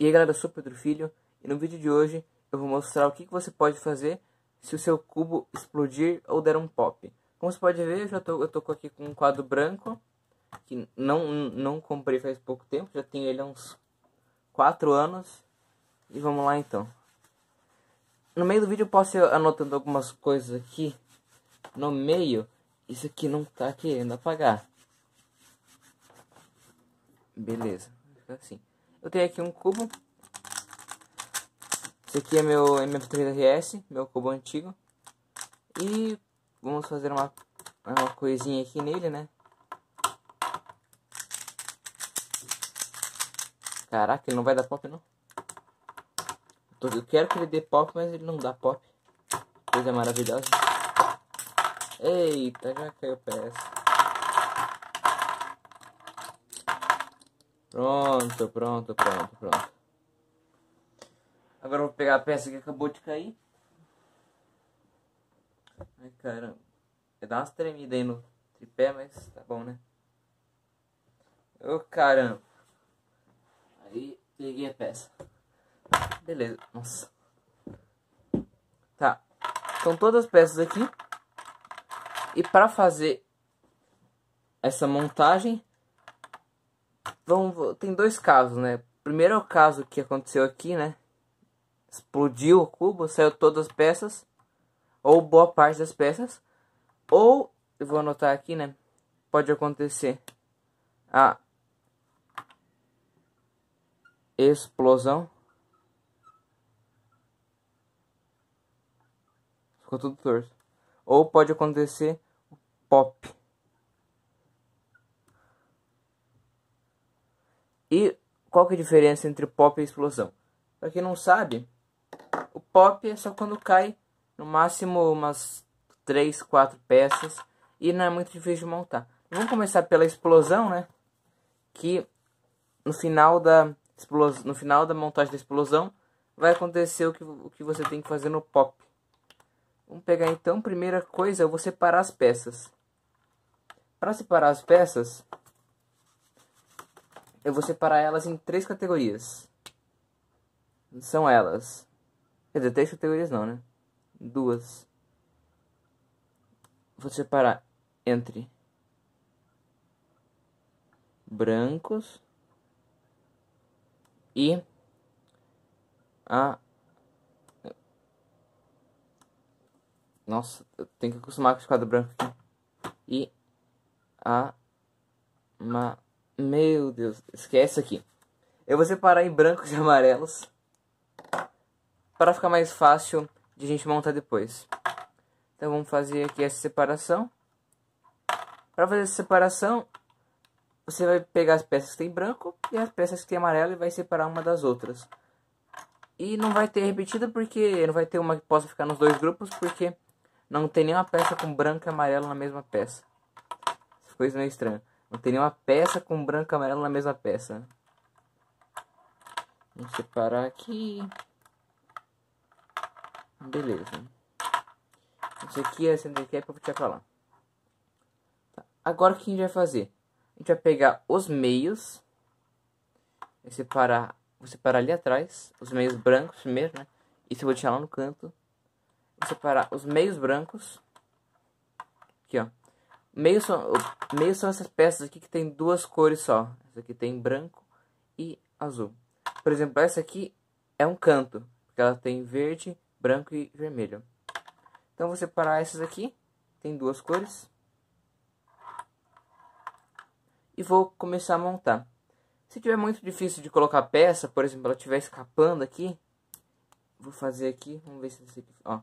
E aí galera, eu sou Pedro Filho e no vídeo de hoje eu vou mostrar o que, você pode fazer se o seu cubo explodir ou der um pop. Como você pode ver, eu já tô, eu tô aqui com um quadro branco, que não, não comprei faz pouco tempo, já tenho ele há uns 4 anos. E vamos lá então. No meio do vídeo eu posso ir anotando algumas coisas aqui. No meio, isso aqui não tá querendo apagar. Beleza, assim. Eu tenho aqui um cubo. Esse aqui é meu mf 3 rs meu cubo antigo. E vamos fazer uma, uma coisinha aqui nele, né? Caraca, ele não vai dar pop, não. Eu quero que ele dê pop, mas ele não dá pop. Coisa maravilhosa. Eita, já caiu peça. Pronto, pronto, pronto, pronto. Agora eu vou pegar a peça que acabou de cair. Ai, caramba. Vai dar umas tremidas aí no tripé, mas tá bom, né? Ô, oh, caramba. Aí, peguei a peça. Beleza. Nossa. Tá. São todas as peças aqui. E pra fazer essa montagem, Vamos, tem dois casos, né? Primeiro é o caso que aconteceu aqui, né? Explodiu o cubo, saiu todas as peças, ou boa parte das peças, ou, eu vou anotar aqui, né? Pode acontecer a explosão. Ficou tudo torto. Ou pode acontecer o pop. qual que é a diferença entre pop e explosão? Para quem não sabe, o pop é só quando cai no máximo umas 3, 4 peças e não é muito difícil de montar. Vamos começar pela explosão, né? Que no final da no final da montagem da explosão vai acontecer o que, o que você tem que fazer no pop. Vamos pegar então, primeira coisa, eu é vou separar as peças. Para separar as peças, eu vou separar elas em três categorias. São elas. Quer dizer, três categorias não, né? Duas. Vou separar entre brancos e a Nossa, eu tenho que acostumar com o quadro branco aqui. E a ma meu Deus, esquece aqui. Eu vou separar em brancos e amarelos. Para ficar mais fácil de a gente montar depois. Então vamos fazer aqui essa separação. Para fazer essa separação, você vai pegar as peças que tem branco e as peças que tem amarelo e vai separar uma das outras. E não vai ter repetida porque não vai ter uma que possa ficar nos dois grupos, porque não tem nenhuma peça com branco e amarelo na mesma peça. Essa coisa meio estranha. Não tem nenhuma peça com branco e amarelo na mesma peça. Vamos separar aqui. Beleza. Isso aqui é center é cap, eu vou tirar pra Tá. Agora o que a gente vai fazer? A gente vai pegar os meios. Vai separar, vou separar ali atrás. Os meios brancos primeiro, né? Isso eu vou tirar lá no canto. Vou separar os meios brancos. Aqui, ó. Meio são, meio são essas peças aqui que tem duas cores só. Essa aqui tem branco e azul. Por exemplo, essa aqui é um canto. Porque ela tem verde, branco e vermelho. Então, vou separar essas aqui. Tem duas cores. E vou começar a montar. Se tiver muito difícil de colocar peça, por exemplo, ela estiver escapando aqui, vou fazer aqui, vamos ver se ó.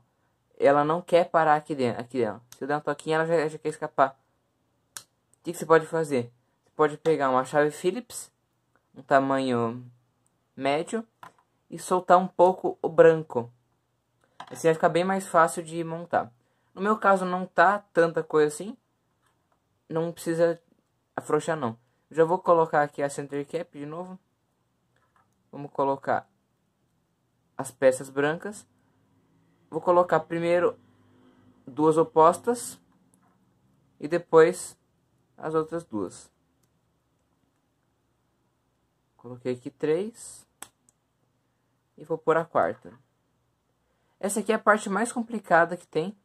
Ela não quer parar aqui dentro, aqui dentro. Se eu der um toquinho, ela já, já quer escapar que, que você pode fazer? Você pode pegar uma chave Phillips, um tamanho médio, e soltar um pouco o branco. Assim vai ficar bem mais fácil de montar. No meu caso não tá tanta coisa assim. Não precisa afrouxar não. Já vou colocar aqui a center cap de novo. Vamos colocar as peças brancas. Vou colocar primeiro duas opostas e depois as outras duas. Coloquei aqui três. E vou pôr a quarta. Essa aqui é a parte mais complicada que tem.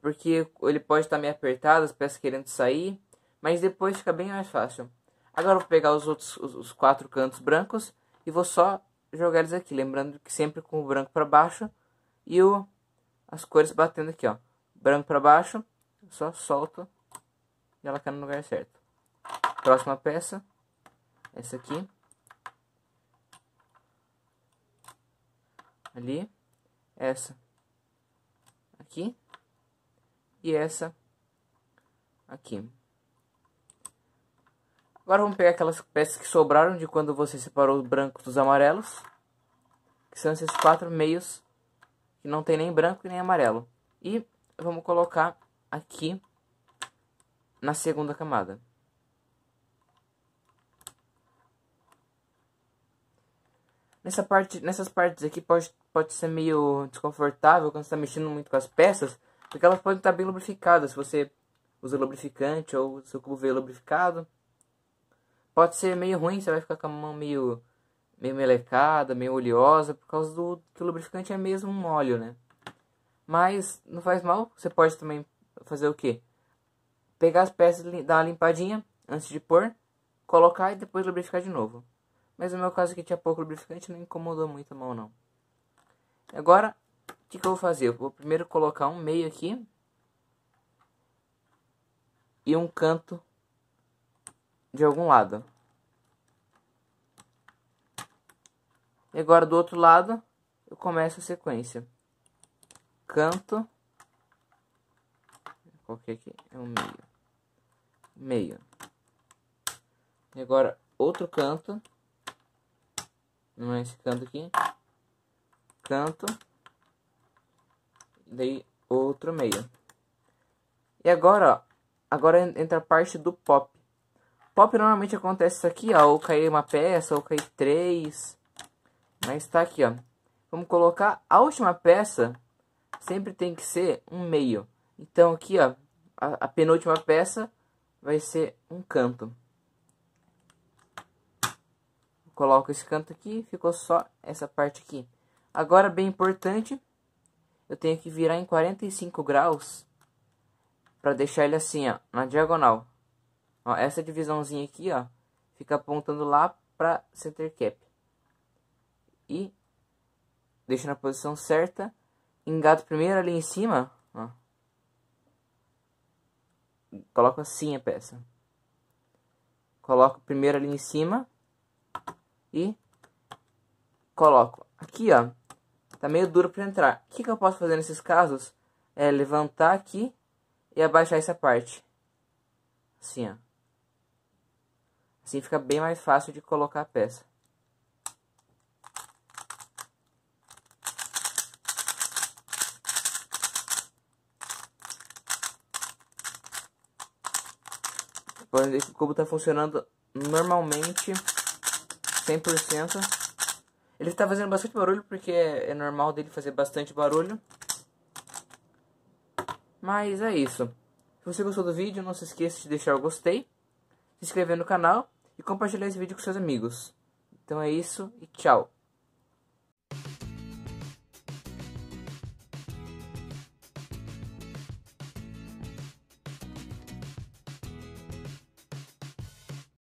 Porque ele pode estar tá meio apertado, as peças querendo sair. Mas depois fica bem mais fácil. Agora eu vou pegar os outros os, os quatro cantos brancos e vou só jogar eles aqui. Lembrando que sempre com o branco para baixo e o, as cores batendo aqui, ó. Branco para baixo só solta e ela cai no lugar certo. Próxima peça, essa aqui. Ali, essa aqui e essa aqui. Agora vamos pegar aquelas peças que sobraram de quando você separou o branco dos amarelos. Que são esses quatro meios que não tem nem branco nem amarelo. E vamos colocar aqui na segunda camada. Nessa parte, nessas partes aqui pode, pode ser meio desconfortável quando está mexendo muito com as peças, porque elas podem estar bem lubrificadas. Se você usa lubrificante ou seu cubo veio lubrificado, pode ser meio ruim. Você vai ficar com a mão meio, meio melecada, meio oleosa, por causa do que o lubrificante é mesmo um óleo, né? Mas não faz mal. Você pode também fazer o quê? Pegar as peças, dar uma limpadinha antes de pôr, colocar e depois lubrificar de novo. Mas no meu caso aqui tinha pouco lubrificante, não incomodou muito a mão não. Agora, o que, que eu vou fazer? Eu vou primeiro colocar um meio aqui. E um canto de algum lado. E agora do outro lado, eu começo a sequência. Canto qual que é um meio. Meio. E agora, outro canto. Não é esse canto aqui. Canto. E daí, outro meio. E agora, ó. Agora entra a parte do pop. Pop normalmente acontece isso aqui, ó. Ou cair uma peça, ou cair três. Mas tá aqui, ó. Vamos colocar a última peça. Sempre tem que ser um meio. Então aqui, ó, a, a penúltima peça vai ser um canto. Coloco esse canto aqui, ficou só essa parte aqui. Agora, bem importante, eu tenho que virar em 45 graus para deixar ele assim, ó, na diagonal. Ó, essa divisãozinha aqui, ó, fica apontando lá para center cap. E deixa na posição certa, engato primeiro ali em cima, ó, coloco assim a peça. Coloco primeiro ali em cima e coloco aqui, ó. Tá meio duro para entrar. O que, que eu posso fazer nesses casos? É levantar aqui e abaixar essa parte. Assim, ó. Assim fica bem mais fácil de colocar a peça. Podem o cubo está funcionando normalmente, 100%. Ele está fazendo bastante barulho porque é, é normal dele fazer bastante barulho. Mas é isso. Se você gostou do vídeo, não se esqueça de deixar o gostei, se inscrever no canal e compartilhar esse vídeo com seus amigos. Então é isso e tchau!